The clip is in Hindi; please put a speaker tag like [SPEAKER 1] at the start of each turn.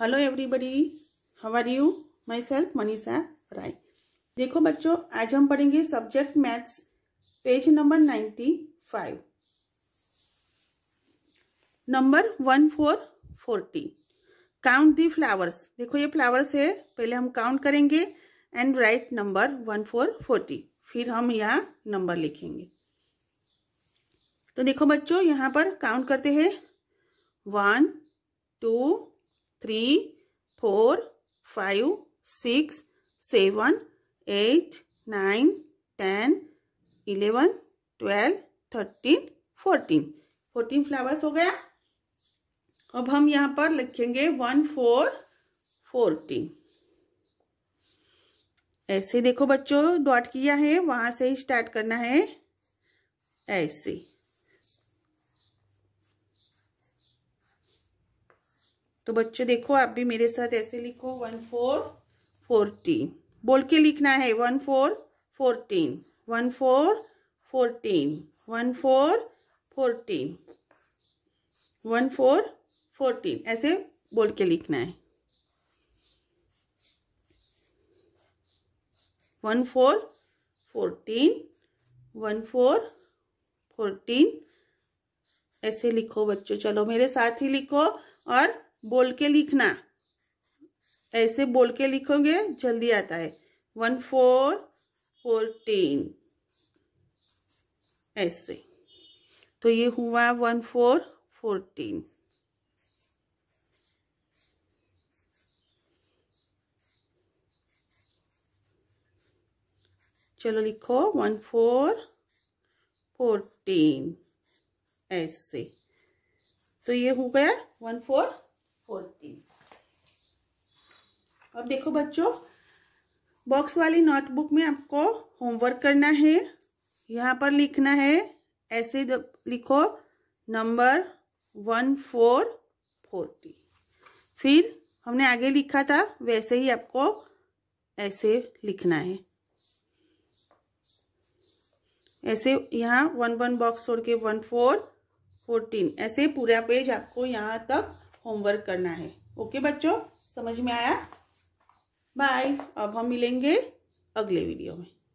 [SPEAKER 1] hello everybody how are you my self Manisha राय देखो बच्चों आज हम पढ़ेंगे subject maths page number ninety five number one four forty count दी फ्लावर्स देखो ये फ्लावर्स है पहले हम काउंट करेंगे and right number one four forty फिर हम यहाँ नंबर लिखेंगे तो देखो बच्चों यहाँ पर काउंट करते हैं one two three four five six seven eight nine ten eleven twelve thirteen fourteen fourteen flowers हो गया अब हम यहाँ पर लिखेंगे वन फोर फोर्टीन ऐसे देखो बच्चों डॉट किया है वहां से ही स्टार्ट करना है ऐसे तो बच्चों देखो आप भी मेरे साथ ऐसे लिखो वन फोर फोर्टीन बोल के लिखना है one four fourteen one four fourteen one four fourteen one four fourteen ऐसे बोल के लिखना है one four fourteen one four fourteen ऐसे लिखो बच्चों चलो मेरे साथ ही लिखो और बोल के लिखना ऐसे बोल के लिखोगे जल्दी आता है वन फोर फोरटीन ऐसे तो ये हुआ वन फोर फोरटीन चलो लिखो वन फोर फोरटीन ऐसे तो ये हो गया वन फोर फोर्टीन अब देखो बच्चों बॉक्स वाली नोटबुक में आपको होमवर्क करना है यहाँ पर लिखना है ऐसे लिखो नंबर वन फोर फोर्टी फिर हमने आगे लिखा था वैसे ही आपको ऐसे लिखना है ऐसे यहाँ वन वन बॉक्स छोड़ के वन फोर फोर्टीन ऐसे पूरा पेज आपको यहाँ तक होमवर्क करना है ओके बच्चों समझ में आया बाय अब हम मिलेंगे अगले वीडियो में